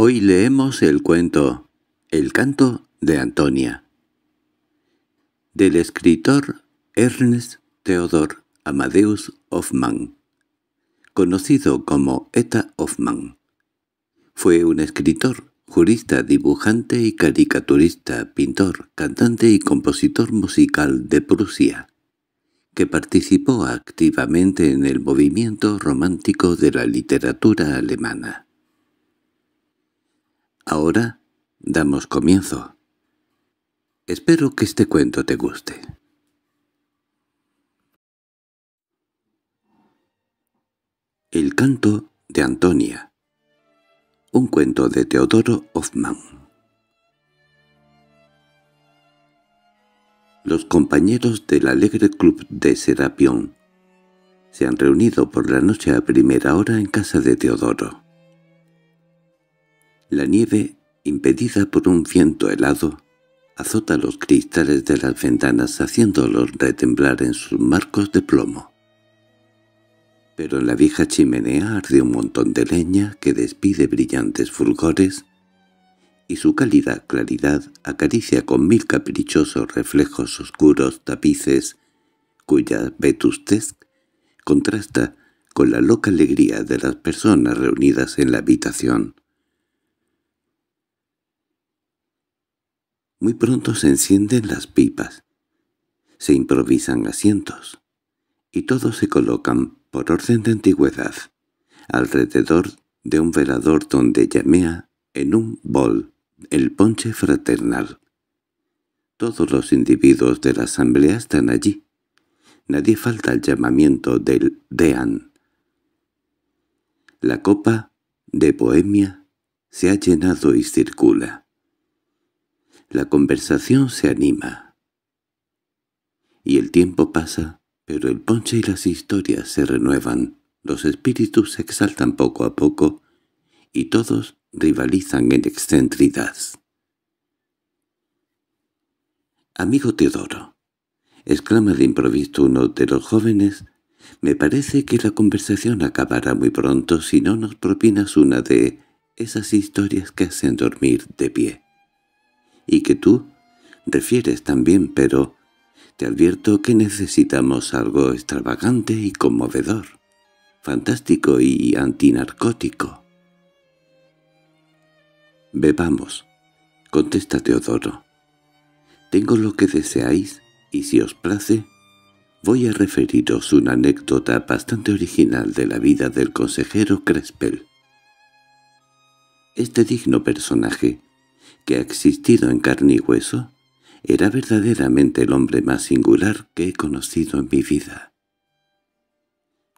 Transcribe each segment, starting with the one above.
Hoy leemos el cuento El canto de Antonia del escritor Ernest Theodor Amadeus Hoffmann, conocido como Eta Hoffmann. Fue un escritor, jurista, dibujante y caricaturista, pintor, cantante y compositor musical de Prusia, que participó activamente en el movimiento romántico de la literatura alemana. Ahora damos comienzo. Espero que este cuento te guste. El canto de Antonia Un cuento de Teodoro Hoffman. Los compañeros del Alegre Club de Serapión se han reunido por la noche a primera hora en casa de Teodoro. La nieve, impedida por un viento helado, azota los cristales de las ventanas haciéndolos retemblar en sus marcos de plomo. Pero en la vieja chimenea arde un montón de leña que despide brillantes fulgores y su cálida claridad acaricia con mil caprichosos reflejos oscuros tapices cuya vetustez contrasta con la loca alegría de las personas reunidas en la habitación. Muy pronto se encienden las pipas, se improvisan asientos, y todos se colocan, por orden de antigüedad, alrededor de un velador donde llamea en un bol el ponche fraternal. Todos los individuos de la asamblea están allí. Nadie falta al llamamiento del deán. La copa de Bohemia se ha llenado y circula. La conversación se anima. Y el tiempo pasa, pero el ponche y las historias se renuevan, los espíritus se exaltan poco a poco, y todos rivalizan en excentridad. Amigo Teodoro, exclama de improviso uno de los jóvenes, me parece que la conversación acabará muy pronto si no nos propinas una de esas historias que hacen dormir de pie y que tú refieres también, pero te advierto que necesitamos algo extravagante y conmovedor, fantástico y antinarcótico. «Bebamos», contesta Teodoro. «Tengo lo que deseáis, y si os place, voy a referiros una anécdota bastante original de la vida del consejero Crespel. Este digno personaje que ha existido en carne y hueso, era verdaderamente el hombre más singular que he conocido en mi vida.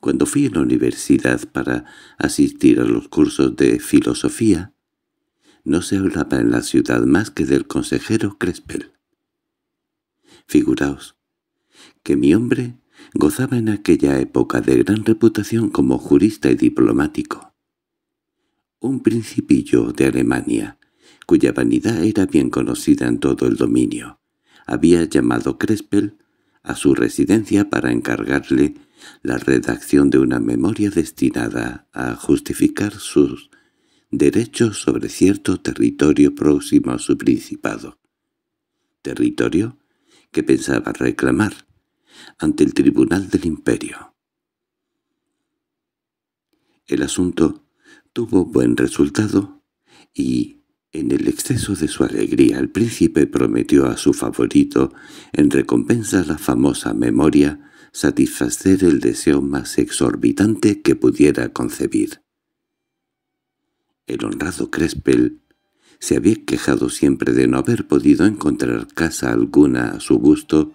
Cuando fui a la universidad para asistir a los cursos de filosofía, no se hablaba en la ciudad más que del consejero Crespel. Figuraos que mi hombre gozaba en aquella época de gran reputación como jurista y diplomático. Un principillo de Alemania, cuya vanidad era bien conocida en todo el dominio. Había llamado Crespel a su residencia para encargarle la redacción de una memoria destinada a justificar sus derechos sobre cierto territorio próximo a su principado. Territorio que pensaba reclamar ante el Tribunal del Imperio. El asunto tuvo buen resultado y en el exceso de su alegría el príncipe prometió a su favorito, en recompensa a la famosa memoria, satisfacer el deseo más exorbitante que pudiera concebir. El honrado Crespel se había quejado siempre de no haber podido encontrar casa alguna a su gusto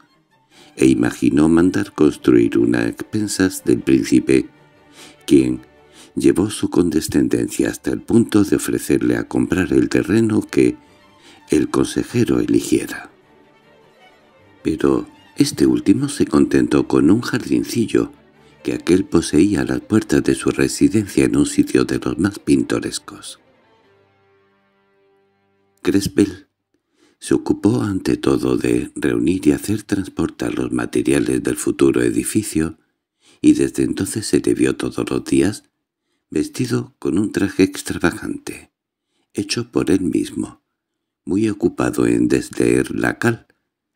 e imaginó mandar construir una a expensas del príncipe, quien, llevó su condescendencia hasta el punto de ofrecerle a comprar el terreno que el consejero eligiera. Pero este último se contentó con un jardincillo que aquel poseía a las puertas de su residencia en un sitio de los más pintorescos. Crespel se ocupó ante todo de reunir y hacer transportar los materiales del futuro edificio, y desde entonces se le todos los días vestido con un traje extravagante, hecho por él mismo, muy ocupado en desleer la cal,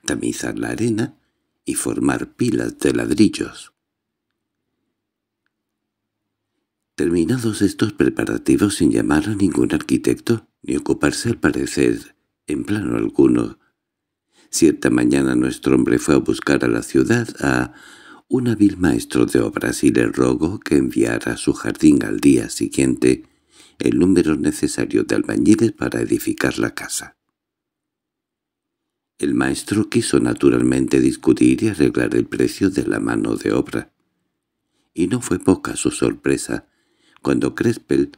tamizar la arena y formar pilas de ladrillos. Terminados estos preparativos sin llamar a ningún arquitecto, ni ocuparse al parecer en plano alguno, cierta mañana nuestro hombre fue a buscar a la ciudad a un hábil maestro de obras y le rogó que enviara a su jardín al día siguiente el número necesario de albañiles para edificar la casa. El maestro quiso naturalmente discutir y arreglar el precio de la mano de obra, y no fue poca su sorpresa cuando Crespel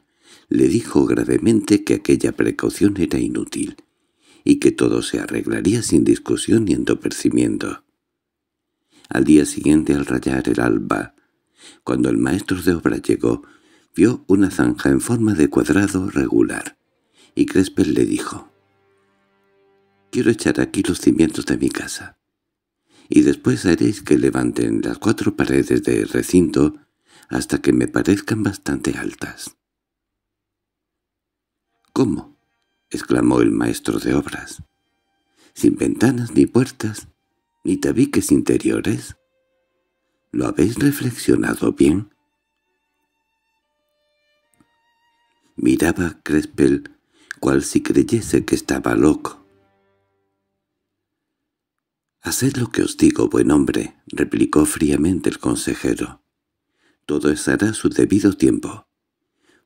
le dijo gravemente que aquella precaución era inútil y que todo se arreglaría sin discusión y entorpecimiento. Al día siguiente, al rayar el alba, cuando el maestro de obras llegó, vio una zanja en forma de cuadrado regular, y Crespel le dijo, «Quiero echar aquí los cimientos de mi casa, y después haréis que levanten las cuatro paredes del recinto hasta que me parezcan bastante altas». «¿Cómo?» exclamó el maestro de obras. «Sin ventanas ni puertas, ni tabiques interiores? ¿Lo habéis reflexionado bien? Miraba Crespel cual si creyese que estaba loco. «Haced lo que os digo, buen hombre», replicó fríamente el consejero. «Todo estará a su debido tiempo».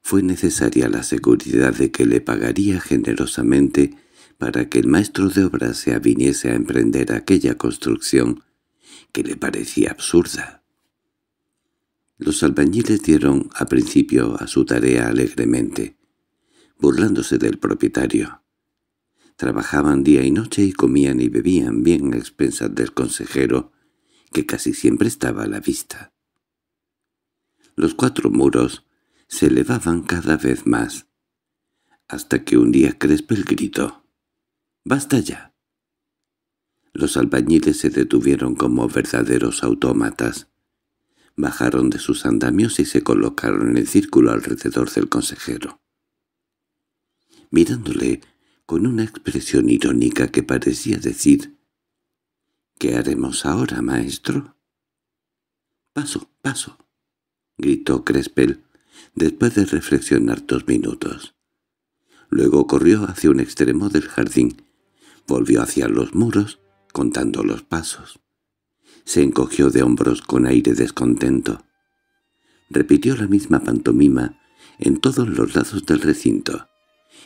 Fue necesaria la seguridad de que le pagaría generosamente para que el maestro de obras se aviniese a emprender aquella construcción que le parecía absurda. Los albañiles dieron a principio a su tarea alegremente, burlándose del propietario. Trabajaban día y noche y comían y bebían bien a expensas del consejero, que casi siempre estaba a la vista. Los cuatro muros se elevaban cada vez más, hasta que un día el gritó. ¡Basta ya! Los albañiles se detuvieron como verdaderos autómatas. Bajaron de sus andamios y se colocaron en el círculo alrededor del consejero. Mirándole con una expresión irónica que parecía decir «¿Qué haremos ahora, maestro?» «Paso, paso», gritó Crespel, después de reflexionar dos minutos. Luego corrió hacia un extremo del jardín Volvió hacia los muros, contando los pasos. Se encogió de hombros con aire descontento. Repitió la misma pantomima en todos los lados del recinto,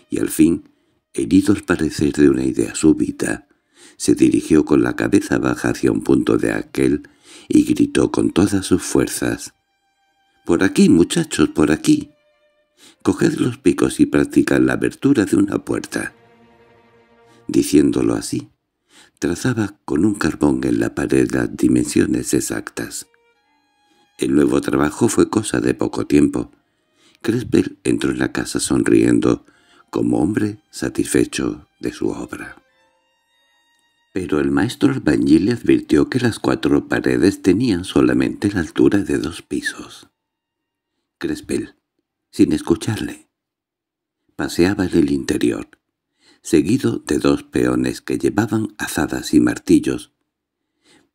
y al fin, herido al parecer de una idea súbita, se dirigió con la cabeza baja hacia un punto de aquel y gritó con todas sus fuerzas. «¡Por aquí, muchachos, por aquí! Coged los picos y practicad la abertura de una puerta». Diciéndolo así, trazaba con un carbón en la pared las dimensiones exactas. El nuevo trabajo fue cosa de poco tiempo. Crespel entró en la casa sonriendo, como hombre satisfecho de su obra. Pero el maestro albañil le advirtió que las cuatro paredes tenían solamente la altura de dos pisos. Crespel, sin escucharle, paseaba en el interior, seguido de dos peones que llevaban azadas y martillos.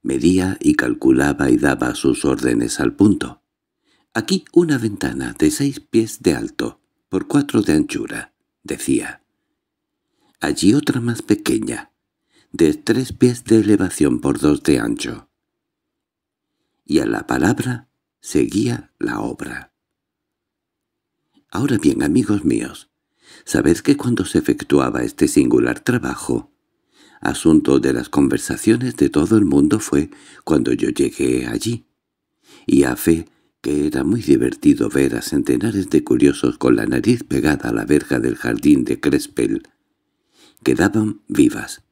Medía y calculaba y daba sus órdenes al punto. «Aquí una ventana de seis pies de alto, por cuatro de anchura», decía. «Allí otra más pequeña, de tres pies de elevación por dos de ancho». Y a la palabra seguía la obra. Ahora bien, amigos míos, Sabed que cuando se efectuaba este singular trabajo, asunto de las conversaciones de todo el mundo fue cuando yo llegué allí. Y a fe que era muy divertido ver a centenares de curiosos con la nariz pegada a la verja del jardín de Crespel. Quedaban vivas.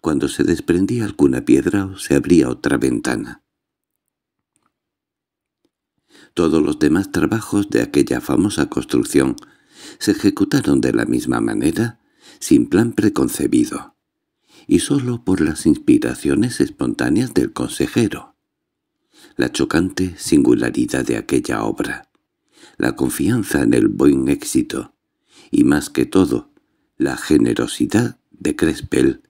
Cuando se desprendía alguna piedra o se abría otra ventana. Todos los demás trabajos de aquella famosa construcción se ejecutaron de la misma manera, sin plan preconcebido, y sólo por las inspiraciones espontáneas del consejero. La chocante singularidad de aquella obra, la confianza en el buen éxito, y más que todo, la generosidad de Crespel,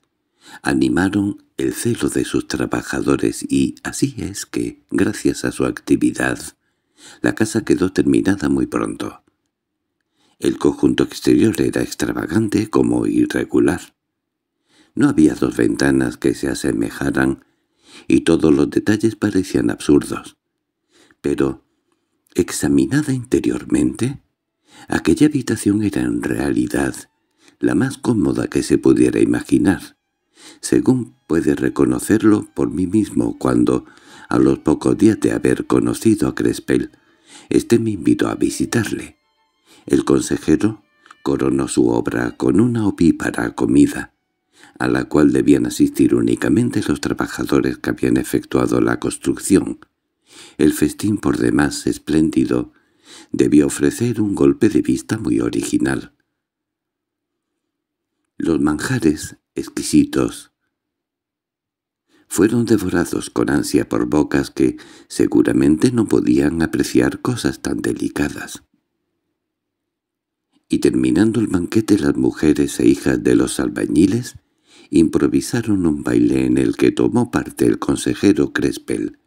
animaron el celo de sus trabajadores y así es que, gracias a su actividad, la casa quedó terminada muy pronto. El conjunto exterior era extravagante como irregular. No había dos ventanas que se asemejaran y todos los detalles parecían absurdos. Pero, examinada interiormente, aquella habitación era en realidad la más cómoda que se pudiera imaginar, según puede reconocerlo por mí mismo cuando, a los pocos días de haber conocido a Crespel, este me invitó a visitarle. El consejero coronó su obra con una opípara comida, a la cual debían asistir únicamente los trabajadores que habían efectuado la construcción. El festín, por demás espléndido, debió ofrecer un golpe de vista muy original. Los manjares, exquisitos, fueron devorados con ansia por bocas que seguramente no podían apreciar cosas tan delicadas y terminando el banquete las mujeres e hijas de los albañiles improvisaron un baile en el que tomó parte el consejero Crespel.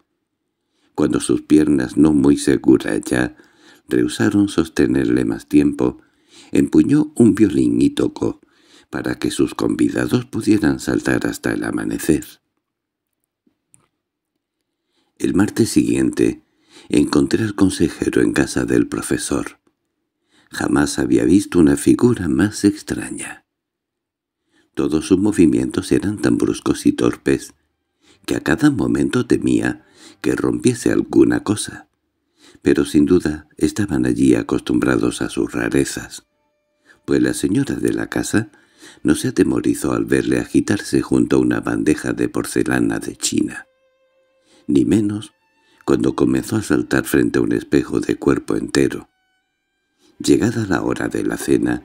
Cuando sus piernas, no muy seguras ya, rehusaron sostenerle más tiempo, empuñó un violín y tocó, para que sus convidados pudieran saltar hasta el amanecer. El martes siguiente, encontré al consejero en casa del profesor. Jamás había visto una figura más extraña. Todos sus movimientos eran tan bruscos y torpes que a cada momento temía que rompiese alguna cosa. Pero sin duda estaban allí acostumbrados a sus rarezas, pues la señora de la casa no se atemorizó al verle agitarse junto a una bandeja de porcelana de China. Ni menos cuando comenzó a saltar frente a un espejo de cuerpo entero. Llegada la hora de la cena,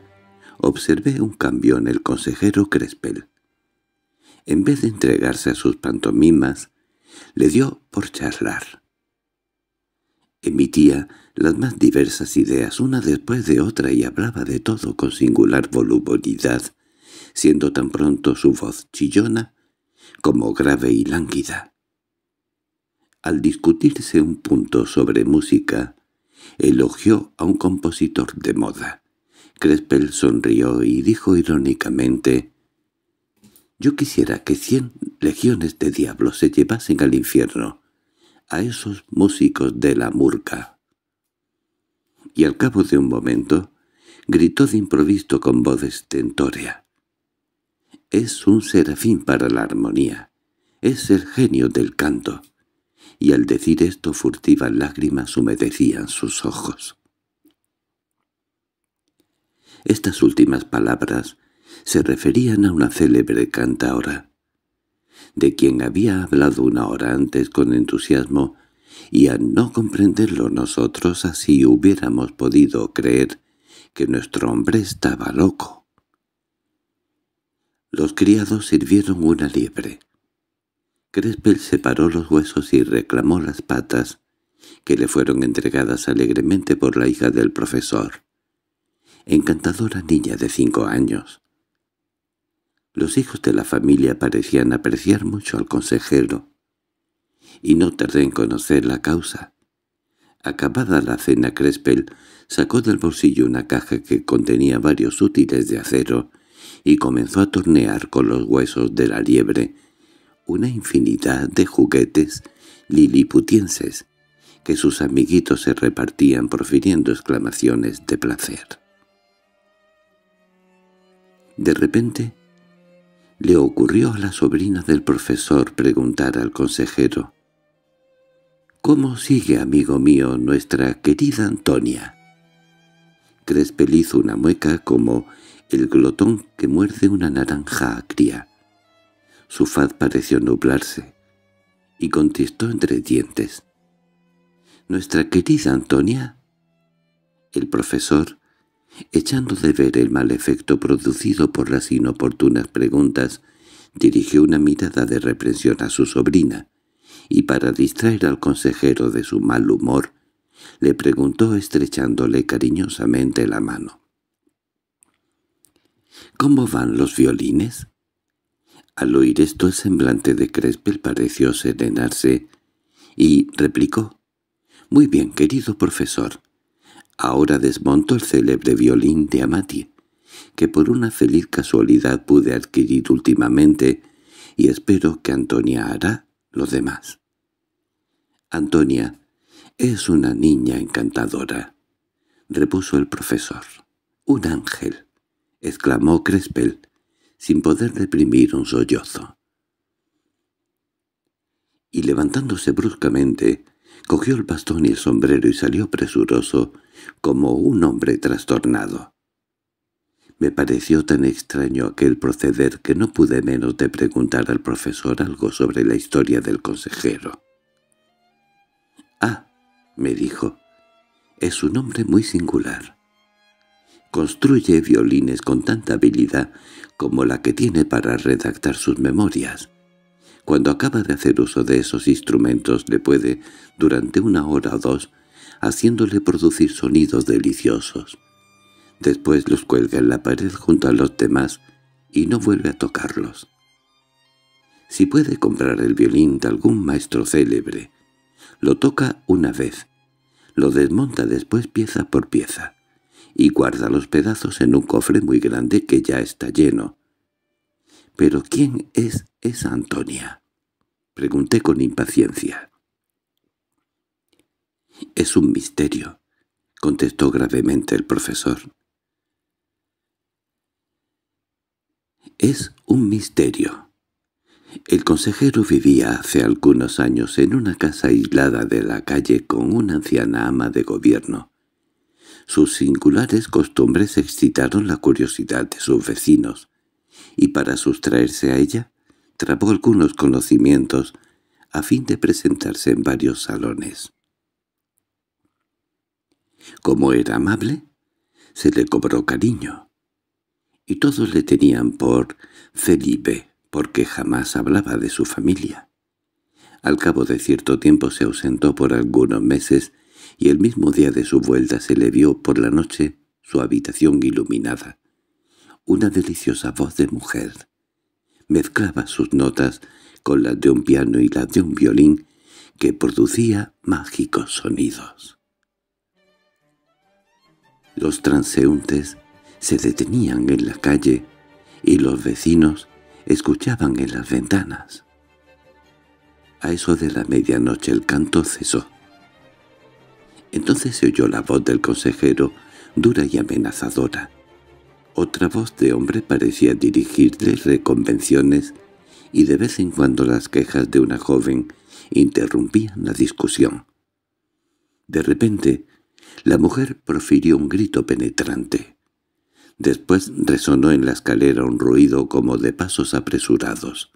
observé un cambio en el consejero Crespel. En vez de entregarse a sus pantomimas, le dio por charlar. Emitía las más diversas ideas una después de otra y hablaba de todo con singular volubilidad, siendo tan pronto su voz chillona como grave y lánguida. Al discutirse un punto sobre música, elogió a un compositor de moda. Crespel sonrió y dijo irónicamente, «Yo quisiera que cien legiones de diablos se llevasen al infierno, a esos músicos de la murca». Y al cabo de un momento, gritó de improviso con voz estentórea. «Es un serafín para la armonía, es el genio del canto» y al decir esto furtivas lágrimas humedecían sus ojos. Estas últimas palabras se referían a una célebre cantaora, de quien había hablado una hora antes con entusiasmo, y al no comprenderlo nosotros así hubiéramos podido creer que nuestro hombre estaba loco. Los criados sirvieron una liebre. Crespel separó los huesos y reclamó las patas, que le fueron entregadas alegremente por la hija del profesor. Encantadora niña de cinco años. Los hijos de la familia parecían apreciar mucho al consejero, y no tardé en conocer la causa. Acabada la cena, Crespel sacó del bolsillo una caja que contenía varios útiles de acero y comenzó a tornear con los huesos de la liebre, una infinidad de juguetes liliputienses que sus amiguitos se repartían profiriendo exclamaciones de placer. De repente, le ocurrió a la sobrina del profesor preguntar al consejero, «¿Cómo sigue, amigo mío, nuestra querida Antonia?» Crespel hizo una mueca como el glotón que muerde una naranja acría. Su faz pareció nublarse y contestó entre dientes. «¿Nuestra querida Antonia?» El profesor, echando de ver el mal efecto producido por las inoportunas preguntas, dirigió una mirada de reprensión a su sobrina, y para distraer al consejero de su mal humor, le preguntó estrechándole cariñosamente la mano. —¿Cómo van los violines? Al oír esto el semblante de Crespel pareció serenarse y replicó. —Muy bien, querido profesor. Ahora desmonto el célebre violín de Amati, que por una feliz casualidad pude adquirir últimamente, y espero que Antonia hará lo demás. Antonia es una niña encantadora, repuso el profesor. —Un ángel —exclamó Crespel, sin poder reprimir un sollozo. Y levantándose bruscamente, cogió el bastón y el sombrero y salió presuroso, como un hombre trastornado. Me pareció tan extraño aquel proceder que no pude menos de preguntar al profesor algo sobre la historia del consejero. —Ah —me dijo—, es un hombre muy singular construye violines con tanta habilidad como la que tiene para redactar sus memorias. Cuando acaba de hacer uso de esos instrumentos le puede, durante una hora o dos, haciéndole producir sonidos deliciosos. Después los cuelga en la pared junto a los demás y no vuelve a tocarlos. Si puede comprar el violín de algún maestro célebre, lo toca una vez, lo desmonta después pieza por pieza y guarda los pedazos en un cofre muy grande que ya está lleno. —¿Pero quién es esa Antonia? —pregunté con impaciencia. —Es un misterio —contestó gravemente el profesor. —Es un misterio. El consejero vivía hace algunos años en una casa aislada de la calle con una anciana ama de gobierno. Sus singulares costumbres excitaron la curiosidad de sus vecinos, y para sustraerse a ella, trabó algunos conocimientos a fin de presentarse en varios salones. Como era amable, se le cobró cariño, y todos le tenían por Felipe, porque jamás hablaba de su familia. Al cabo de cierto tiempo se ausentó por algunos meses y el mismo día de su vuelta se le vio por la noche su habitación iluminada. Una deliciosa voz de mujer. Mezclaba sus notas con las de un piano y las de un violín que producía mágicos sonidos. Los transeúntes se detenían en la calle y los vecinos escuchaban en las ventanas. A eso de la medianoche el canto cesó. Entonces se oyó la voz del consejero, dura y amenazadora. Otra voz de hombre parecía dirigirle reconvenciones y de vez en cuando las quejas de una joven interrumpían la discusión. De repente, la mujer profirió un grito penetrante. Después resonó en la escalera un ruido como de pasos apresurados.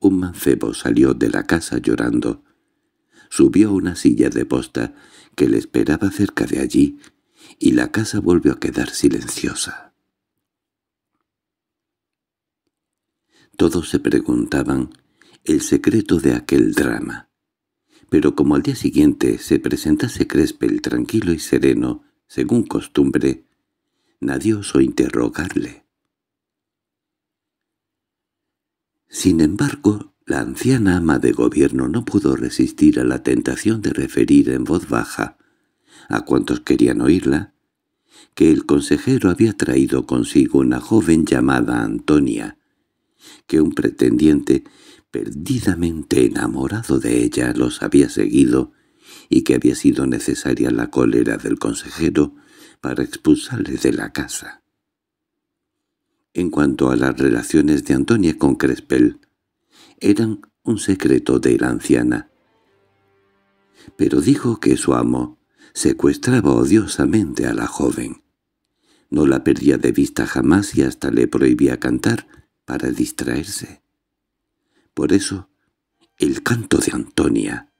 Un mancebo salió de la casa llorando subió a una silla de posta que le esperaba cerca de allí, y la casa volvió a quedar silenciosa. Todos se preguntaban el secreto de aquel drama. Pero como al día siguiente se presentase Crespel tranquilo y sereno, según costumbre, nadie osó interrogarle. Sin embargo, la anciana ama de gobierno no pudo resistir a la tentación de referir en voz baja, a cuantos querían oírla, que el consejero había traído consigo una joven llamada Antonia, que un pretendiente perdidamente enamorado de ella los había seguido y que había sido necesaria la cólera del consejero para expulsarle de la casa. En cuanto a las relaciones de Antonia con Crespel, eran un secreto de la anciana. Pero dijo que su amo secuestraba odiosamente a la joven. No la perdía de vista jamás y hasta le prohibía cantar para distraerse. Por eso, el canto de Antonia,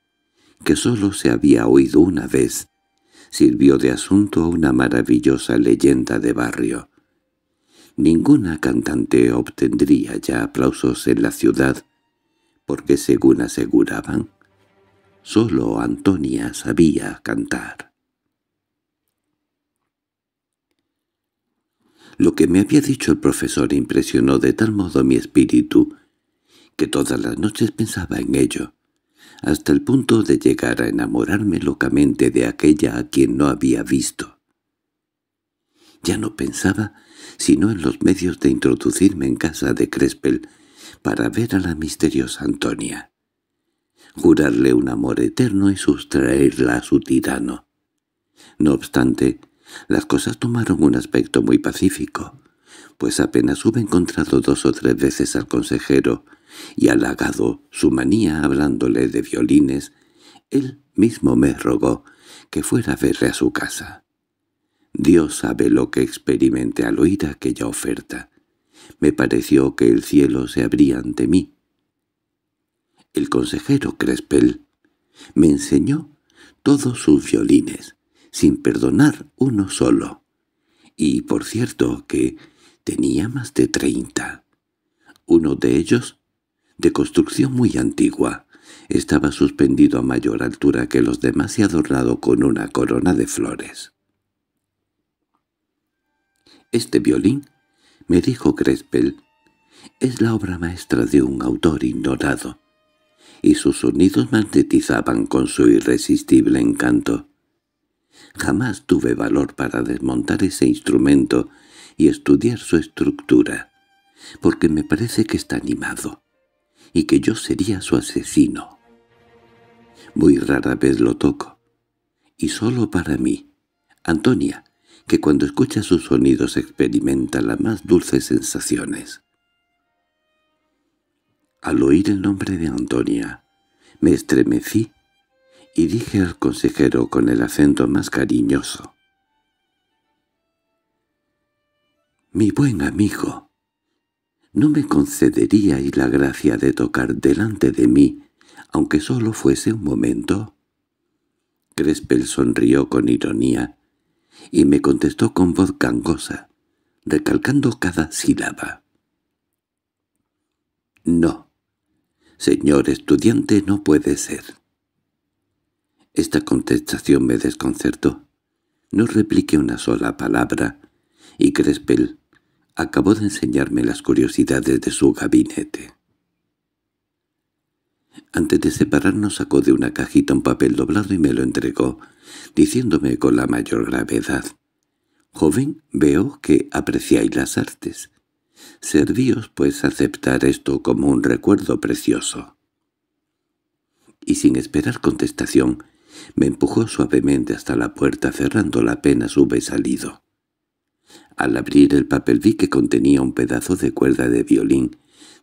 que sólo se había oído una vez, sirvió de asunto a una maravillosa leyenda de barrio. Ninguna cantante obtendría ya aplausos en la ciudad porque según aseguraban, solo Antonia sabía cantar. Lo que me había dicho el profesor impresionó de tal modo mi espíritu que todas las noches pensaba en ello, hasta el punto de llegar a enamorarme locamente de aquella a quien no había visto. Ya no pensaba sino en los medios de introducirme en casa de Crespel, para ver a la misteriosa Antonia, jurarle un amor eterno y sustraerla a su tirano. No obstante, las cosas tomaron un aspecto muy pacífico, pues apenas hube encontrado dos o tres veces al consejero y halagado su manía hablándole de violines, él mismo me rogó que fuera a verle a su casa. Dios sabe lo que experimenté al oír aquella oferta me pareció que el cielo se abría ante mí. El consejero Crespel me enseñó todos sus violines, sin perdonar uno solo. Y por cierto que tenía más de treinta. Uno de ellos, de construcción muy antigua, estaba suspendido a mayor altura que los demás y adornado con una corona de flores. Este violín me dijo Crespel, es la obra maestra de un autor ignorado, y sus sonidos magnetizaban con su irresistible encanto. Jamás tuve valor para desmontar ese instrumento y estudiar su estructura, porque me parece que está animado, y que yo sería su asesino. Muy rara vez lo toco, y solo para mí. Antonia, que cuando escucha sus sonidos experimenta las más dulces sensaciones. Al oír el nombre de Antonia, me estremecí y dije al consejero con el acento más cariñoso. «Mi buen amigo, ¿no me concederíais la gracia de tocar delante de mí, aunque solo fuese un momento?» Crespel sonrió con ironía y me contestó con voz gangosa, recalcando cada sílaba. «No, señor estudiante, no puede ser». Esta contestación me desconcertó. No repliqué una sola palabra, y Crespel acabó de enseñarme las curiosidades de su gabinete. Antes de separarnos sacó de una cajita un papel doblado y me lo entregó, diciéndome con la mayor gravedad. «Joven, veo que apreciáis las artes. Servíos, pues, aceptar esto como un recuerdo precioso». Y sin esperar contestación, me empujó suavemente hasta la puerta cerrándola apenas hube salido. Al abrir el papel vi que contenía un pedazo de cuerda de violín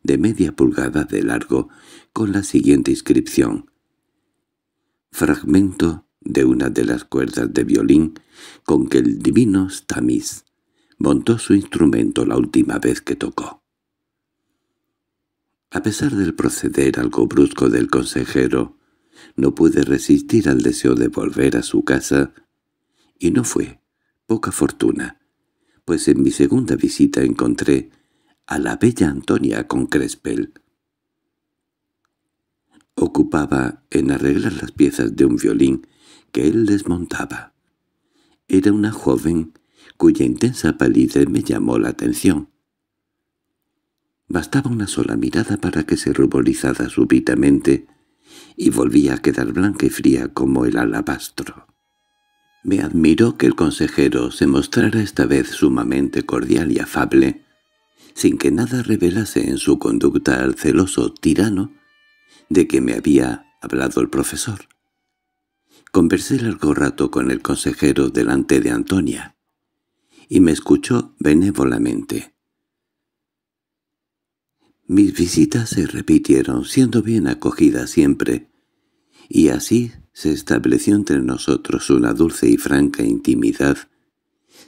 de media pulgada de largo con la siguiente inscripción. Fragmento de una de las cuerdas de violín con que el divino Stamis montó su instrumento la última vez que tocó. A pesar del proceder algo brusco del consejero, no pude resistir al deseo de volver a su casa, y no fue poca fortuna, pues en mi segunda visita encontré a la bella Antonia con Crespel, ocupaba en arreglar las piezas de un violín que él desmontaba. Era una joven cuya intensa palidez me llamó la atención. Bastaba una sola mirada para que se ruborizara súbitamente y volvía a quedar blanca y fría como el alabastro. Me admiró que el consejero se mostrara esta vez sumamente cordial y afable, sin que nada revelase en su conducta al celoso tirano de que me había hablado el profesor. Conversé largo rato con el consejero delante de Antonia, y me escuchó benévolamente. Mis visitas se repitieron, siendo bien acogidas siempre, y así se estableció entre nosotros una dulce y franca intimidad,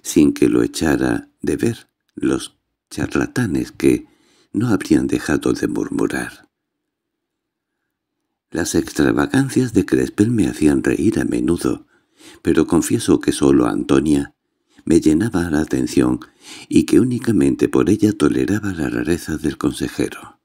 sin que lo echara de ver los charlatanes que no habrían dejado de murmurar. Las extravagancias de Crespel me hacían reír a menudo, pero confieso que solo Antonia me llenaba la atención y que únicamente por ella toleraba la rareza del consejero.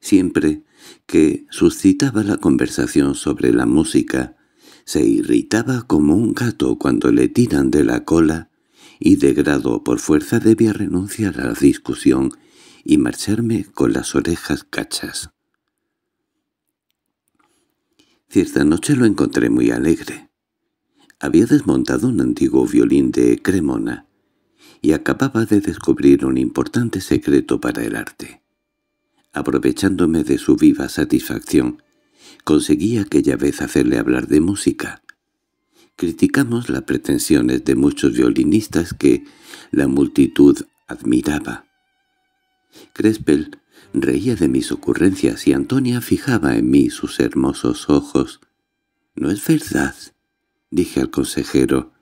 Siempre que suscitaba la conversación sobre la música, se irritaba como un gato cuando le tiran de la cola y de grado por fuerza debía renunciar a la discusión y marcharme con las orejas cachas. Cierta noche lo encontré muy alegre. Había desmontado un antiguo violín de Cremona y acababa de descubrir un importante secreto para el arte. Aprovechándome de su viva satisfacción, conseguí aquella vez hacerle hablar de música. Criticamos las pretensiones de muchos violinistas que la multitud admiraba. Crespel Reía de mis ocurrencias y Antonia fijaba en mí sus hermosos ojos. «No es verdad», dije al consejero,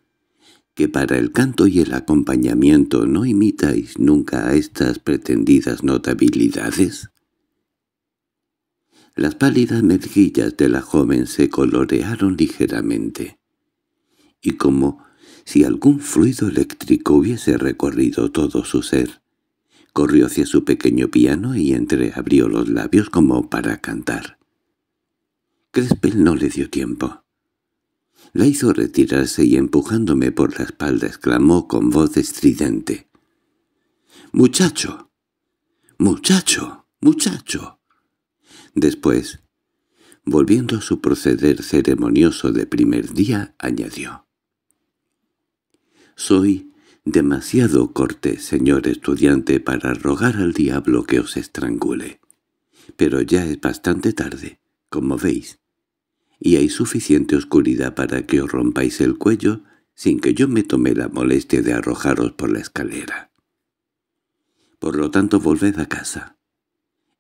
«que para el canto y el acompañamiento no imitáis nunca a estas pretendidas notabilidades». Las pálidas mejillas de la joven se colorearon ligeramente, y como si algún fluido eléctrico hubiese recorrido todo su ser, Corrió hacia su pequeño piano y entreabrió los labios como para cantar. Crespel no le dio tiempo. La hizo retirarse y empujándome por la espalda exclamó con voz estridente. —¡Muchacho! ¡Muchacho! ¡Muchacho! Después, volviendo a su proceder ceremonioso de primer día, añadió. —Soy Demasiado corte, señor estudiante, para rogar al diablo que os estrangule. Pero ya es bastante tarde, como veis, y hay suficiente oscuridad para que os rompáis el cuello sin que yo me tome la molestia de arrojaros por la escalera. Por lo tanto, volved a casa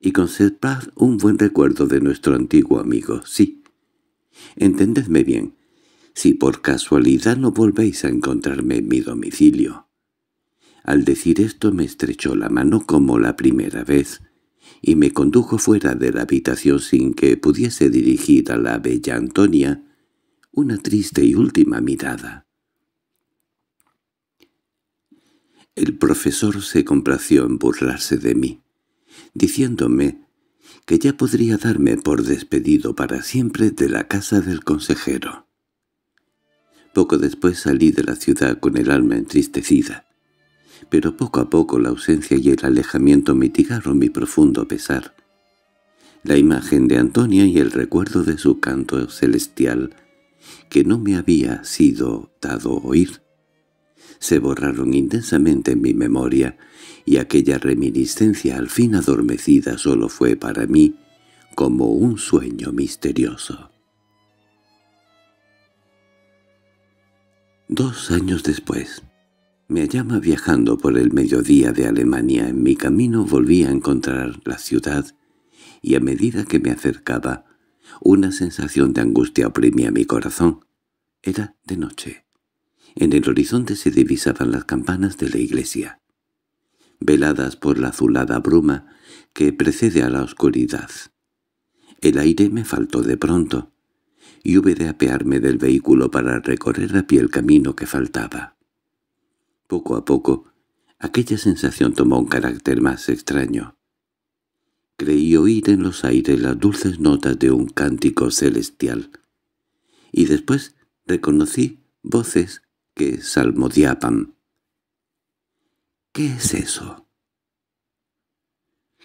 y conservad un buen recuerdo de nuestro antiguo amigo, sí. Entendedme bien, si por casualidad no volvéis a encontrarme en mi domicilio. Al decir esto me estrechó la mano como la primera vez, y me condujo fuera de la habitación sin que pudiese dirigir a la bella Antonia una triste y última mirada. El profesor se complació en burlarse de mí, diciéndome que ya podría darme por despedido para siempre de la casa del consejero. Poco después salí de la ciudad con el alma entristecida, pero poco a poco la ausencia y el alejamiento mitigaron mi profundo pesar. La imagen de Antonia y el recuerdo de su canto celestial, que no me había sido dado oír, se borraron intensamente en mi memoria, y aquella reminiscencia al fin adormecida solo fue para mí como un sueño misterioso. Dos años después, me hallaba viajando por el mediodía de Alemania. En mi camino volví a encontrar la ciudad, y a medida que me acercaba, una sensación de angustia oprimía mi corazón. Era de noche. En el horizonte se divisaban las campanas de la iglesia, veladas por la azulada bruma que precede a la oscuridad. El aire me faltó de pronto y hube de apearme del vehículo para recorrer a pie el camino que faltaba. Poco a poco, aquella sensación tomó un carácter más extraño. Creí oír en los aires las dulces notas de un cántico celestial, y después reconocí voces que salmodiaban. ¿Qué es eso?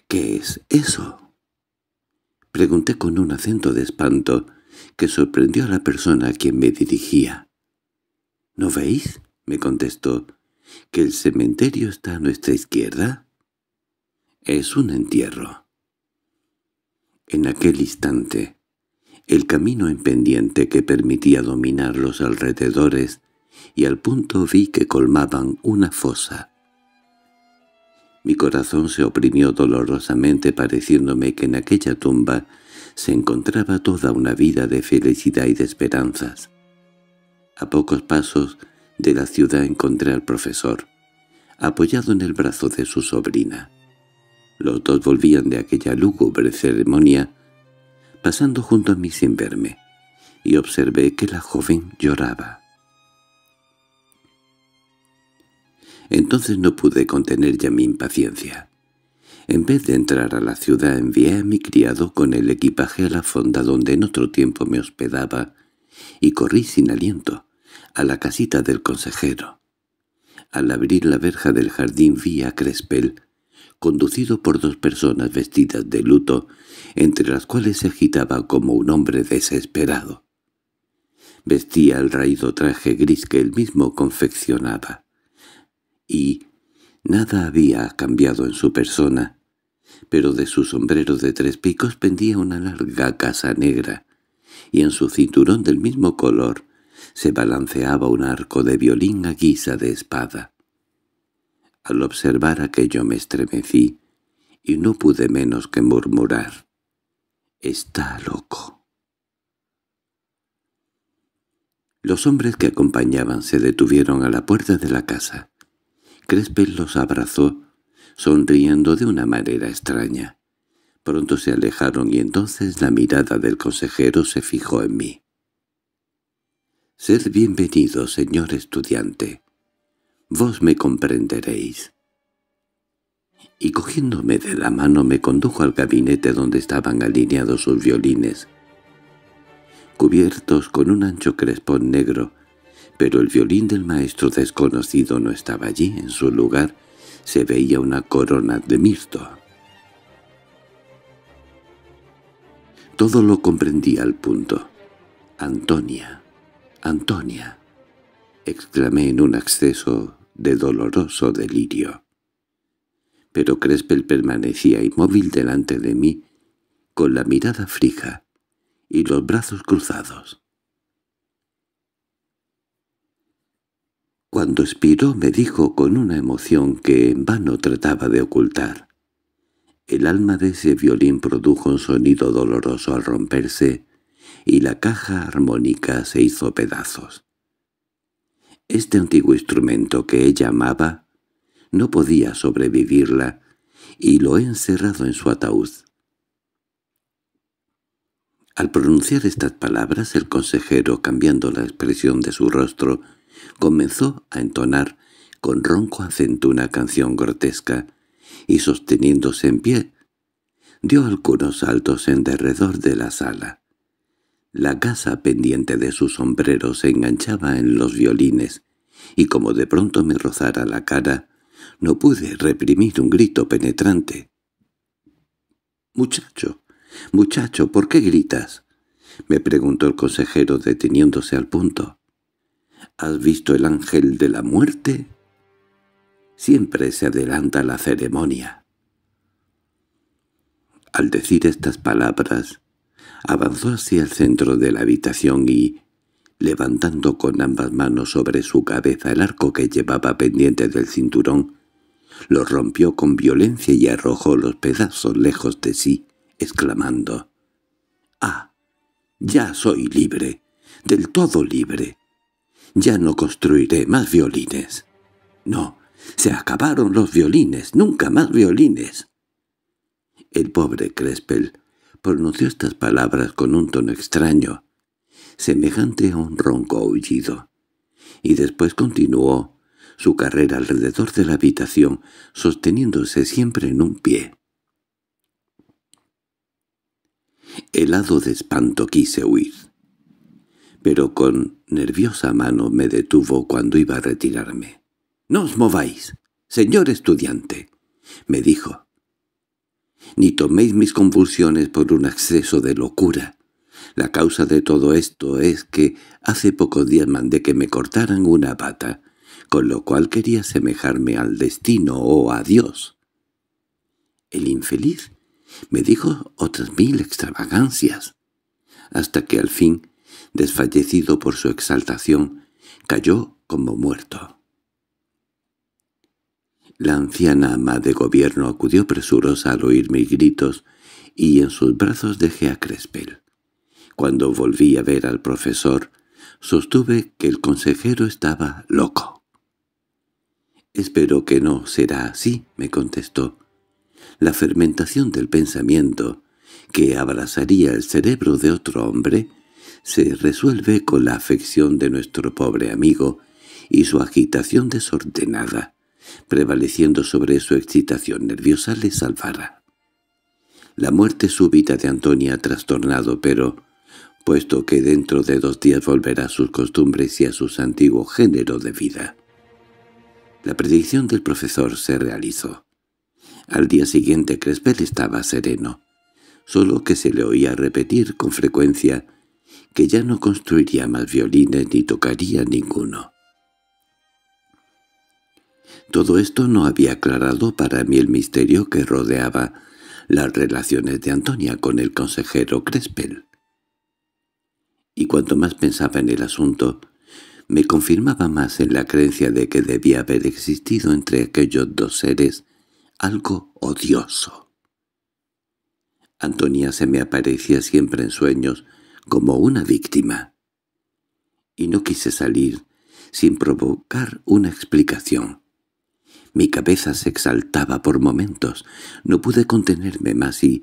¿Qué es eso? Pregunté con un acento de espanto, que sorprendió a la persona a quien me dirigía. —¿No veis? —me contestó. —¿Que el cementerio está a nuestra izquierda? —Es un entierro. En aquel instante, el camino en pendiente que permitía dominar los alrededores, y al punto vi que colmaban una fosa. Mi corazón se oprimió dolorosamente pareciéndome que en aquella tumba se encontraba toda una vida de felicidad y de esperanzas. A pocos pasos de la ciudad encontré al profesor, apoyado en el brazo de su sobrina. Los dos volvían de aquella lúgubre ceremonia, pasando junto a mí sin verme, y observé que la joven lloraba. Entonces no pude contener ya mi impaciencia. En vez de entrar a la ciudad envié a mi criado con el equipaje a la fonda donde en otro tiempo me hospedaba, y corrí sin aliento, a la casita del consejero. Al abrir la verja del jardín vi a Crespel, conducido por dos personas vestidas de luto, entre las cuales se agitaba como un hombre desesperado. Vestía el raído traje gris que él mismo confeccionaba. Y nada había cambiado en su persona, pero de su sombrero de tres picos pendía una larga casa negra, y en su cinturón del mismo color se balanceaba un arco de violín a guisa de espada. Al observar aquello me estremecí, y no pude menos que murmurar. «Está loco». Los hombres que acompañaban se detuvieron a la puerta de la casa. Crespel los abrazó sonriendo de una manera extraña. Pronto se alejaron y entonces la mirada del consejero se fijó en mí. «Sed bienvenido, señor estudiante. Vos me comprenderéis». Y cogiéndome de la mano me condujo al gabinete donde estaban alineados sus violines, cubiertos con un ancho crespón negro, pero el violín del maestro desconocido no estaba allí en su lugar, se veía una corona de mirto. Todo lo comprendía al punto. «Antonia, Antonia», exclamé en un acceso de doloroso delirio. Pero Crespel permanecía inmóvil delante de mí, con la mirada frija y los brazos cruzados. Cuando expiró me dijo con una emoción que en vano trataba de ocultar. El alma de ese violín produjo un sonido doloroso al romperse, y la caja armónica se hizo pedazos. Este antiguo instrumento que ella amaba no podía sobrevivirla, y lo he encerrado en su ataúd. Al pronunciar estas palabras, el consejero, cambiando la expresión de su rostro, comenzó a entonar con ronco acento una canción grotesca, y sosteniéndose en pie, dio algunos saltos en derredor de la sala. La gasa pendiente de su sombrero se enganchaba en los violines, y como de pronto me rozara la cara, no pude reprimir un grito penetrante. «Muchacho», —Muchacho, ¿por qué gritas? —me preguntó el consejero deteniéndose al punto. —¿Has visto el ángel de la muerte? Siempre se adelanta la ceremonia. Al decir estas palabras, avanzó hacia el centro de la habitación y, levantando con ambas manos sobre su cabeza el arco que llevaba pendiente del cinturón, lo rompió con violencia y arrojó los pedazos lejos de sí exclamando, «¡Ah! Ya soy libre, del todo libre. Ya no construiré más violines. No, se acabaron los violines, nunca más violines». El pobre Crespel pronunció estas palabras con un tono extraño, semejante a un ronco aullido, y después continuó su carrera alrededor de la habitación, sosteniéndose siempre en un pie. Helado de espanto quise huir. Pero con nerviosa mano me detuvo cuando iba a retirarme. —¡No os mováis, señor estudiante! —me dijo. —Ni toméis mis convulsiones por un acceso de locura. La causa de todo esto es que hace pocos días mandé que me cortaran una pata, con lo cual quería asemejarme al destino o a Dios. El infeliz me dijo otras mil extravagancias, hasta que al fin, desfallecido por su exaltación, cayó como muerto. La anciana ama de gobierno acudió presurosa al oír mis gritos y en sus brazos dejé a Crespel. Cuando volví a ver al profesor, sostuve que el consejero estaba loco. —Espero que no será así —me contestó— la fermentación del pensamiento, que abrazaría el cerebro de otro hombre, se resuelve con la afección de nuestro pobre amigo y su agitación desordenada, prevaleciendo sobre su excitación nerviosa le salvará. La muerte súbita de Antonia ha trastornado, pero, puesto que dentro de dos días volverá a sus costumbres y a su antiguo género de vida. La predicción del profesor se realizó. Al día siguiente Crespel estaba sereno, solo que se le oía repetir con frecuencia que ya no construiría más violines ni tocaría ninguno. Todo esto no había aclarado para mí el misterio que rodeaba las relaciones de Antonia con el consejero Crespel. Y cuanto más pensaba en el asunto, me confirmaba más en la creencia de que debía haber existido entre aquellos dos seres algo odioso. Antonia se me aparecía siempre en sueños como una víctima. Y no quise salir sin provocar una explicación. Mi cabeza se exaltaba por momentos, no pude contenerme más y,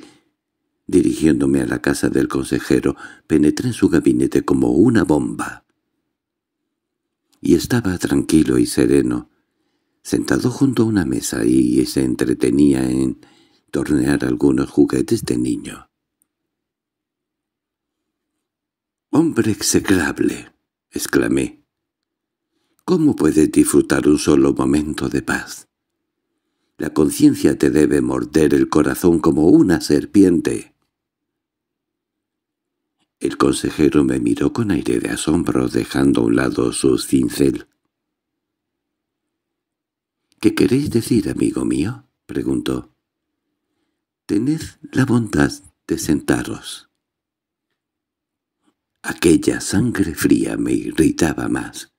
dirigiéndome a la casa del consejero, penetré en su gabinete como una bomba. Y estaba tranquilo y sereno, sentado junto a una mesa y se entretenía en tornear algunos juguetes de niño. —¡Hombre execrable! —exclamé. —¿Cómo puedes disfrutar un solo momento de paz? La conciencia te debe morder el corazón como una serpiente. El consejero me miró con aire de asombro, dejando a un lado su cincel. —¿Qué queréis decir, amigo mío? —preguntó. —Tened la bondad de sentaros. Aquella sangre fría me irritaba más.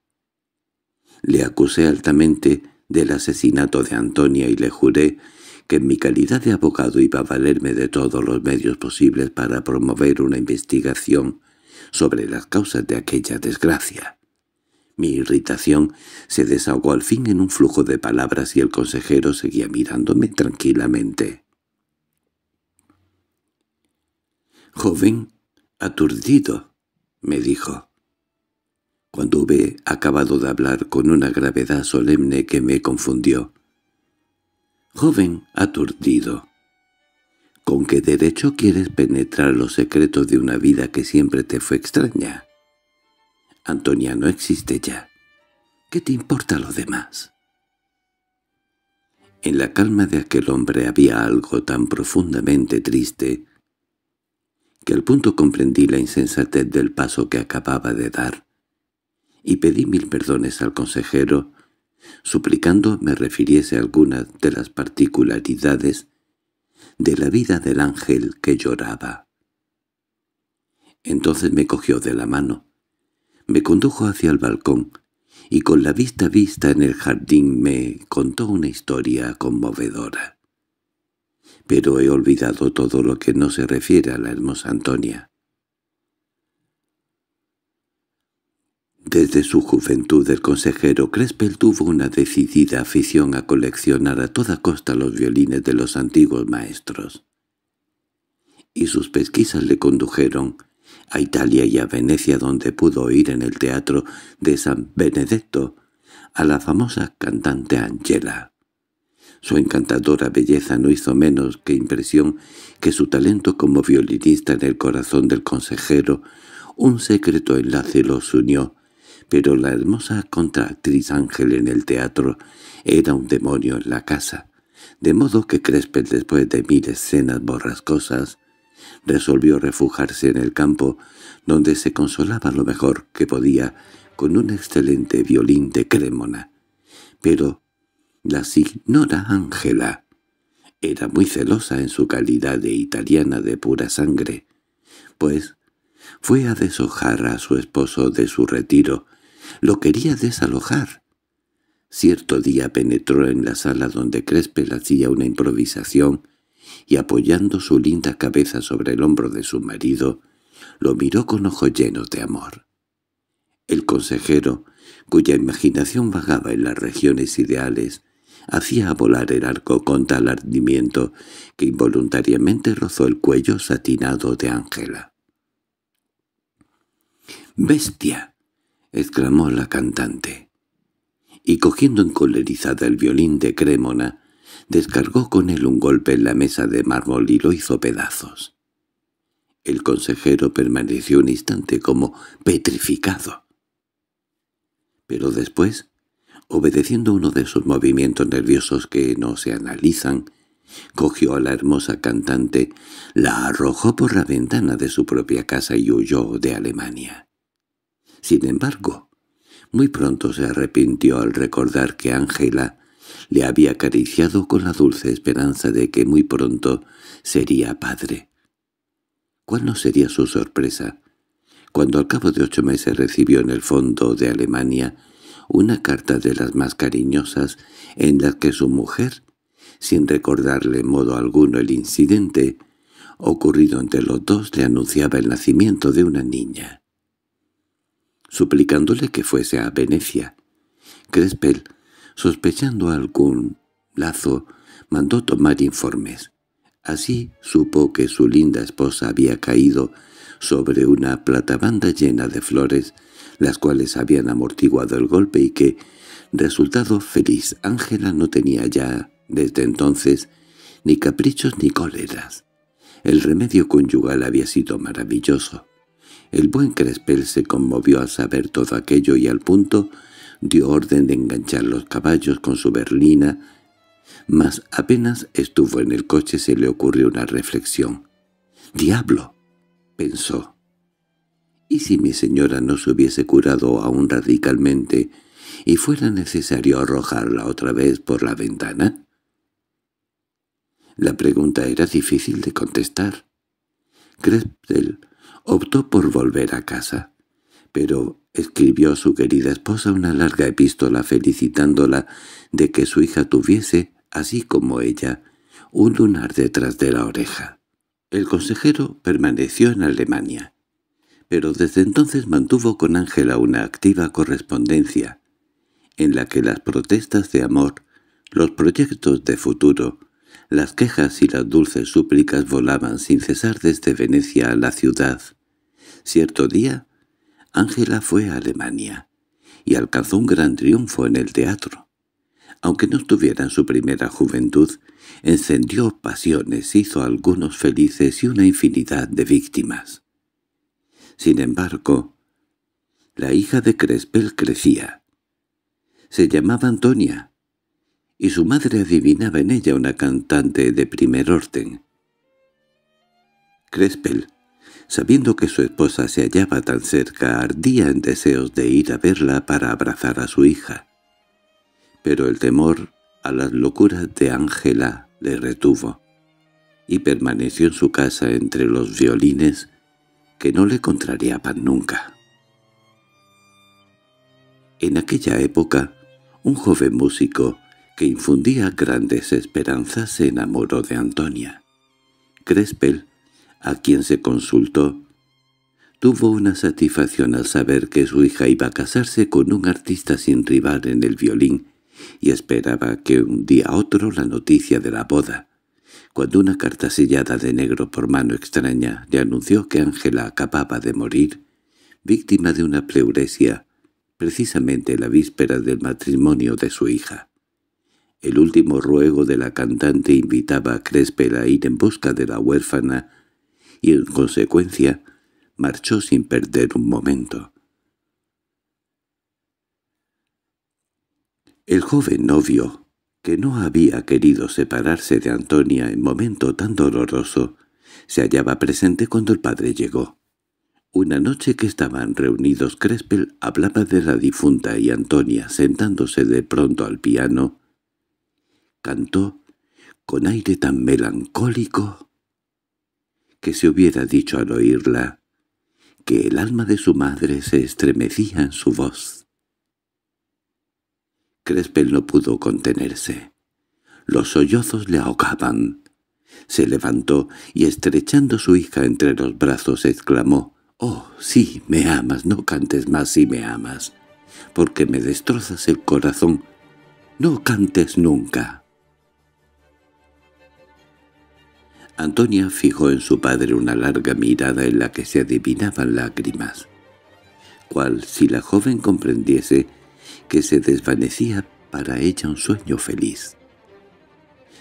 Le acusé altamente del asesinato de Antonia y le juré que en mi calidad de abogado iba a valerme de todos los medios posibles para promover una investigación sobre las causas de aquella desgracia. Mi irritación se desahogó al fin en un flujo de palabras y el consejero seguía mirándome tranquilamente. «Joven, aturdido», me dijo. Cuando hube acabado de hablar con una gravedad solemne que me confundió. «Joven, aturdido», ¿con qué derecho quieres penetrar los secretos de una vida que siempre te fue extraña?» Antonia no existe ya. ¿Qué te importa lo demás? En la calma de aquel hombre había algo tan profundamente triste que al punto comprendí la insensatez del paso que acababa de dar y pedí mil perdones al consejero, suplicando me refiriese algunas de las particularidades de la vida del ángel que lloraba. Entonces me cogió de la mano, me condujo hacia el balcón, y con la vista vista en el jardín me contó una historia conmovedora. Pero he olvidado todo lo que no se refiere a la hermosa Antonia. Desde su juventud el consejero Crespel tuvo una decidida afición a coleccionar a toda costa los violines de los antiguos maestros. Y sus pesquisas le condujeron a Italia y a Venecia donde pudo oír en el teatro de San Benedetto a la famosa cantante Angela. Su encantadora belleza no hizo menos que impresión que su talento como violinista en el corazón del consejero, un secreto enlace los unió, pero la hermosa contraactriz Ángel en el teatro era un demonio en la casa, de modo que Crespel después de mil escenas borrascosas resolvió refugiarse en el campo, donde se consolaba lo mejor que podía con un excelente violín de Cremona. Pero la signora Ángela era muy celosa en su calidad de italiana de pura sangre, pues fue a deshojar a su esposo de su retiro, lo quería desalojar. Cierto día penetró en la sala donde Crespel hacía una improvisación y apoyando su linda cabeza sobre el hombro de su marido, lo miró con ojos llenos de amor. El consejero, cuya imaginación vagaba en las regiones ideales, hacía volar el arco con tal ardimiento que involuntariamente rozó el cuello satinado de Ángela. —¡Bestia! —exclamó la cantante. Y cogiendo encolerizada el violín de Crémona, Descargó con él un golpe en la mesa de mármol y lo hizo pedazos. El consejero permaneció un instante como petrificado. Pero después, obedeciendo uno de esos movimientos nerviosos que no se analizan, cogió a la hermosa cantante, la arrojó por la ventana de su propia casa y huyó de Alemania. Sin embargo, muy pronto se arrepintió al recordar que Ángela le había acariciado con la dulce esperanza de que muy pronto sería padre. ¿Cuál no sería su sorpresa? Cuando al cabo de ocho meses recibió en el fondo de Alemania una carta de las más cariñosas en la que su mujer, sin recordarle en modo alguno el incidente ocurrido entre los dos, le anunciaba el nacimiento de una niña. Suplicándole que fuese a Venecia, Crespel sospechando algún lazo, mandó tomar informes. Así supo que su linda esposa había caído sobre una platabanda llena de flores, las cuales habían amortiguado el golpe y que, resultado feliz, Ángela no tenía ya, desde entonces, ni caprichos ni cóleras. El remedio conyugal había sido maravilloso. El buen Crespel se conmovió al saber todo aquello y al punto dio orden de enganchar los caballos con su berlina, mas apenas estuvo en el coche se le ocurrió una reflexión. —¡Diablo! —pensó. —¿Y si mi señora no se hubiese curado aún radicalmente y fuera necesario arrojarla otra vez por la ventana? La pregunta era difícil de contestar. Kreftel optó por volver a casa, pero Escribió a su querida esposa una larga epístola felicitándola de que su hija tuviese, así como ella, un lunar detrás de la oreja. El consejero permaneció en Alemania, pero desde entonces mantuvo con Ángela una activa correspondencia, en la que las protestas de amor, los proyectos de futuro, las quejas y las dulces súplicas volaban sin cesar desde Venecia a la ciudad. Cierto día, Ángela fue a Alemania y alcanzó un gran triunfo en el teatro. Aunque no estuviera en su primera juventud, encendió pasiones, hizo algunos felices y una infinidad de víctimas. Sin embargo, la hija de Crespel crecía. Se llamaba Antonia, y su madre adivinaba en ella una cantante de primer orden. Crespel sabiendo que su esposa se hallaba tan cerca, ardía en deseos de ir a verla para abrazar a su hija. Pero el temor a las locuras de Ángela le retuvo, y permaneció en su casa entre los violines que no le contrariaban nunca. En aquella época, un joven músico que infundía grandes esperanzas se enamoró de Antonia. Crespel a quien se consultó, tuvo una satisfacción al saber que su hija iba a casarse con un artista sin rival en el violín y esperaba que un día otro la noticia de la boda, cuando una carta sellada de negro por mano extraña le anunció que Ángela acababa de morir, víctima de una pleuresia, precisamente la víspera del matrimonio de su hija. El último ruego de la cantante invitaba a Crespel a ir en busca de la huérfana y en consecuencia marchó sin perder un momento. El joven novio, que no había querido separarse de Antonia en momento tan doloroso, se hallaba presente cuando el padre llegó. Una noche que estaban reunidos Crespel hablaba de la difunta y Antonia, sentándose de pronto al piano, cantó con aire tan melancólico que se hubiera dicho al oírla, que el alma de su madre se estremecía en su voz. Crespel no pudo contenerse. Los sollozos le ahogaban. Se levantó y estrechando su hija entre los brazos exclamó, «Oh, sí, me amas, no cantes más si me amas, porque me destrozas el corazón. No cantes nunca». Antonia fijó en su padre una larga mirada en la que se adivinaban lágrimas, cual si la joven comprendiese que se desvanecía para ella un sueño feliz.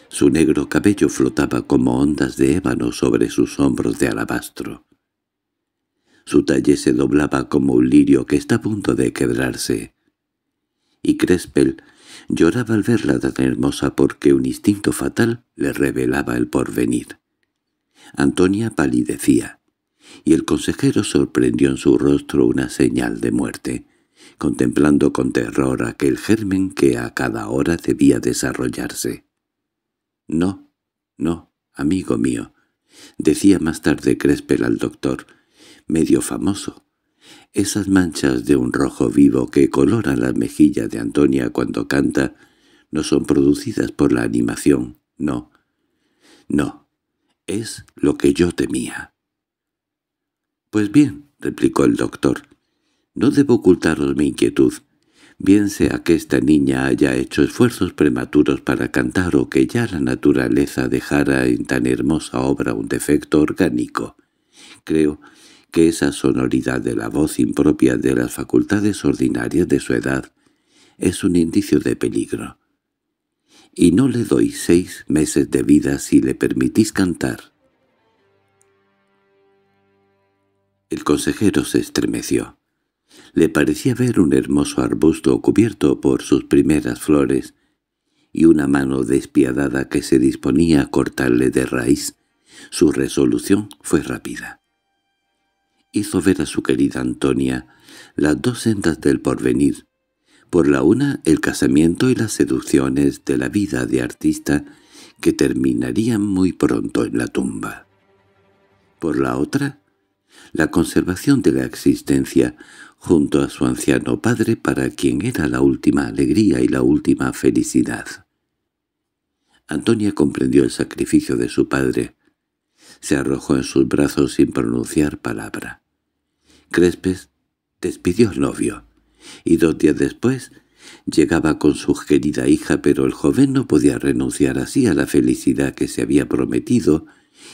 Su negro cabello flotaba como ondas de ébano sobre sus hombros de alabastro. Su talle se doblaba como un lirio que está a punto de quebrarse. Y Crespel lloraba al verla tan hermosa porque un instinto fatal le revelaba el porvenir. Antonia palidecía, y el consejero sorprendió en su rostro una señal de muerte, contemplando con terror aquel germen que a cada hora debía desarrollarse. «No, no, amigo mío», decía más tarde Crespel al doctor, medio famoso. Esas manchas de un rojo vivo que coloran las mejillas de Antonia cuando canta no son producidas por la animación, no. No, es lo que yo temía. —Pues bien —replicó el doctor—, no debo ocultaros mi inquietud. Bien sea que esta niña haya hecho esfuerzos prematuros para cantar o que ya la naturaleza dejara en tan hermosa obra un defecto orgánico. Creo que esa sonoridad de la voz impropia de las facultades ordinarias de su edad es un indicio de peligro y no le doy seis meses de vida si le permitís cantar. El consejero se estremeció. Le parecía ver un hermoso arbusto cubierto por sus primeras flores y una mano despiadada que se disponía a cortarle de raíz. Su resolución fue rápida. Hizo ver a su querida Antonia las dos sendas del porvenir, por la una, el casamiento y las seducciones de la vida de artista que terminarían muy pronto en la tumba. Por la otra, la conservación de la existencia junto a su anciano padre para quien era la última alegría y la última felicidad. Antonia comprendió el sacrificio de su padre. Se arrojó en sus brazos sin pronunciar palabra. Crespes despidió al novio y dos días después llegaba con su querida hija, pero el joven no podía renunciar así a la felicidad que se había prometido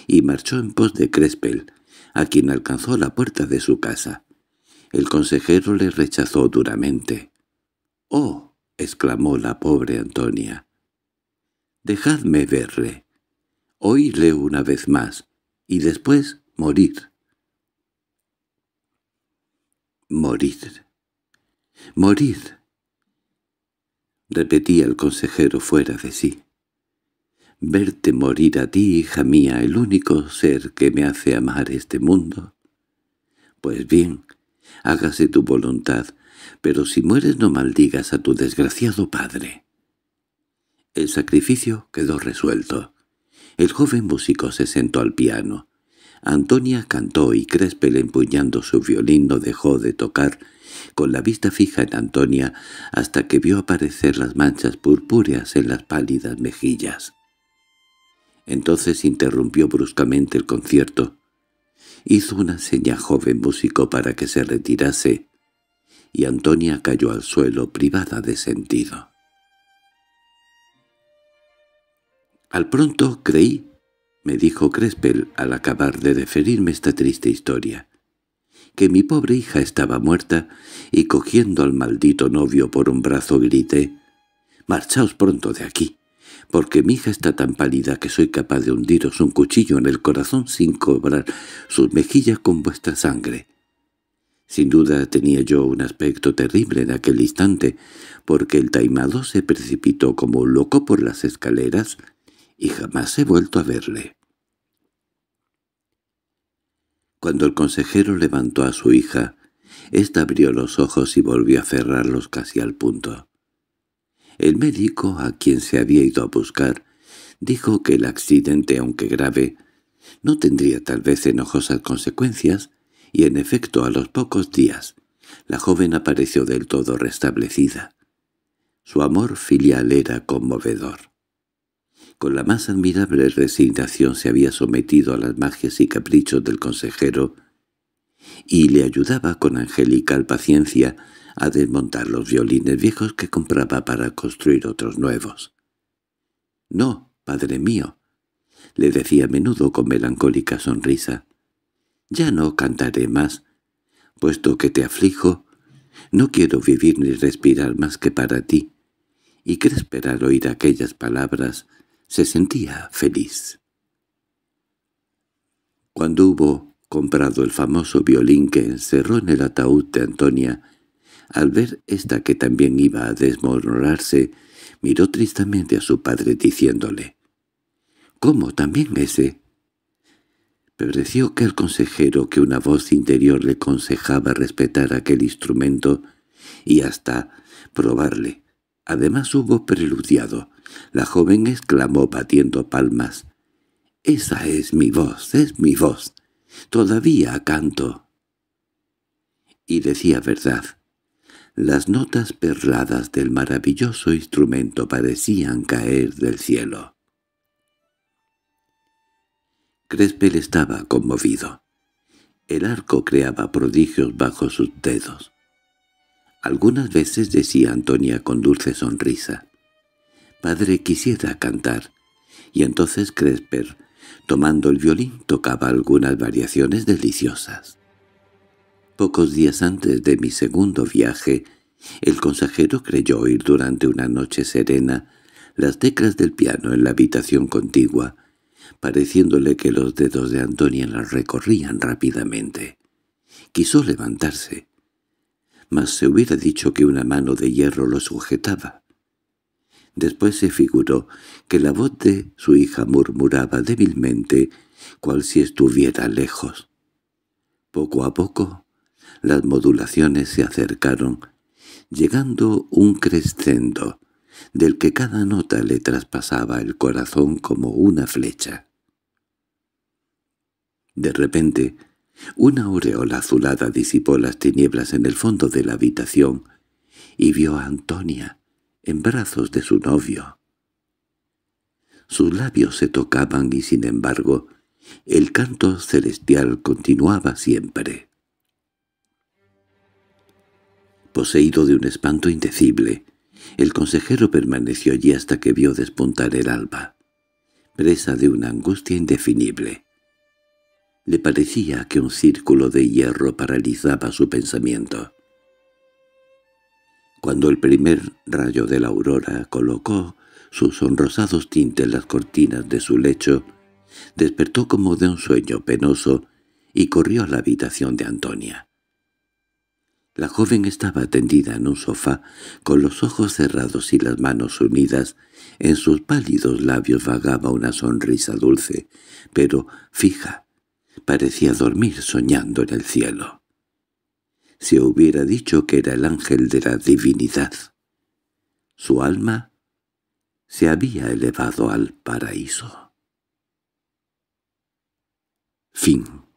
y marchó en pos de Crespel, a quien alcanzó la puerta de su casa. El consejero le rechazó duramente. —¡Oh! —exclamó la pobre Antonia. —Dejadme verle, oírle una vez más, y después morir. —Morir —¡Morir! —repetía el consejero fuera de sí. —Verte morir a ti, hija mía, el único ser que me hace amar este mundo. —Pues bien, hágase tu voluntad, pero si mueres no maldigas a tu desgraciado padre. El sacrificio quedó resuelto. El joven músico se sentó al piano. Antonia cantó y Crespel empuñando su violín no dejó de tocar con la vista fija en Antonia hasta que vio aparecer las manchas purpúreas en las pálidas mejillas. Entonces interrumpió bruscamente el concierto. Hizo una seña joven músico para que se retirase, y Antonia cayó al suelo privada de sentido. Al pronto creí, me dijo Crespel al acabar de referirme esta triste historia, que mi pobre hija estaba muerta, y cogiendo al maldito novio por un brazo grité, «¡Marchaos pronto de aquí!» porque mi hija está tan pálida que soy capaz de hundiros un cuchillo en el corazón sin cobrar sus mejillas con vuestra sangre. Sin duda tenía yo un aspecto terrible en aquel instante, porque el taimado se precipitó como un loco por las escaleras y jamás he vuelto a verle. Cuando el consejero levantó a su hija, ésta abrió los ojos y volvió a cerrarlos casi al punto. El médico, a quien se había ido a buscar, dijo que el accidente, aunque grave, no tendría tal vez enojosas consecuencias, y en efecto a los pocos días la joven apareció del todo restablecida. Su amor filial era conmovedor. Con la más admirable resignación se había sometido a las magias y caprichos del consejero y le ayudaba con angelical paciencia a desmontar los violines viejos que compraba para construir otros nuevos. «No, padre mío», le decía a menudo con melancólica sonrisa, «ya no cantaré más, puesto que te aflijo. No quiero vivir ni respirar más que para ti, y qué esperar oír aquellas palabras se sentía feliz. Cuando hubo comprado el famoso violín que encerró en el ataúd de Antonia, al ver esta que también iba a desmoronarse, miró tristemente a su padre diciéndole, «¿Cómo también ese?» Pareció que el consejero que una voz interior le aconsejaba respetar aquel instrumento y hasta probarle. Además hubo preludiado. La joven exclamó batiendo palmas. «Esa es mi voz, es mi voz. Todavía canto». Y decía verdad. Las notas perladas del maravilloso instrumento parecían caer del cielo. Crespel estaba conmovido. El arco creaba prodigios bajo sus dedos. Algunas veces decía Antonia con dulce sonrisa, «Padre, quisiera cantar». Y entonces Cresper, tomando el violín, tocaba algunas variaciones deliciosas. Pocos días antes de mi segundo viaje, el consejero creyó oír durante una noche serena las teclas del piano en la habitación contigua, pareciéndole que los dedos de Antonia las recorrían rápidamente. Quiso levantarse, mas se hubiera dicho que una mano de hierro lo sujetaba. Después se figuró que la voz de su hija murmuraba débilmente, cual si estuviera lejos. Poco a poco, las modulaciones se acercaron, llegando un crescendo, del que cada nota le traspasaba el corazón como una flecha. De repente, una aureola azulada disipó las tinieblas en el fondo de la habitación y vio a Antonia en brazos de su novio. Sus labios se tocaban y, sin embargo, el canto celestial continuaba siempre. Poseído de un espanto indecible, el consejero permaneció allí hasta que vio despuntar el alba, presa de una angustia indefinible. Le parecía que un círculo de hierro paralizaba su pensamiento. Cuando el primer rayo de la aurora colocó sus sonrosados tintes en las cortinas de su lecho, despertó como de un sueño penoso y corrió a la habitación de Antonia. La joven estaba tendida en un sofá, con los ojos cerrados y las manos unidas. En sus pálidos labios vagaba una sonrisa dulce, pero fija, Parecía dormir soñando en el cielo. Se hubiera dicho que era el ángel de la divinidad. Su alma se había elevado al paraíso. Fin